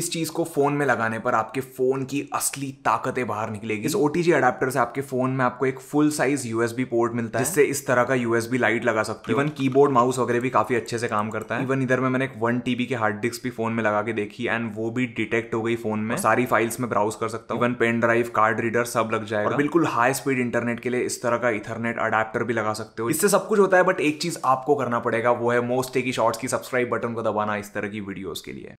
इस चीज़ को फ़ोन में लगाने पर आपके फ़ोन की असली ताकतें बाहर निकलेगी इस ओ अडाप्टर से आपके फ़ोन में आपको एक फुल साइज यूएसबी पोर्ट मिलता है जिससे इस तरह का यूएसबी लाइट लगा सकते हो इवन कीबोर्ड माउस वगैरह भी काफ़ी अच्छे से काम करता है इवन इधर में मैंने एक वन टीबी के हार्ड डिस्क भी फ़ोन में लगा के देखी एंड वो भी डिटेक्ट हो गई फ़ोन में सारी फाइल्स में ब्राउज कर सकता हूँ even pen drive card reader सब लग जाएगा बिल्कुल हाई स्पीड इंटरनेट के लिए इस तरह का इथरनेट अडाप्टर भी लगा सकते हो इससे सब कुछ होता है बट एक चीज़ आपको करना पड़ेगा वो है मोस्ट टेकी शॉर्ट्स की सब्सक्राइब बटन को दबाना इस तरह की वीडियोज़ के लिए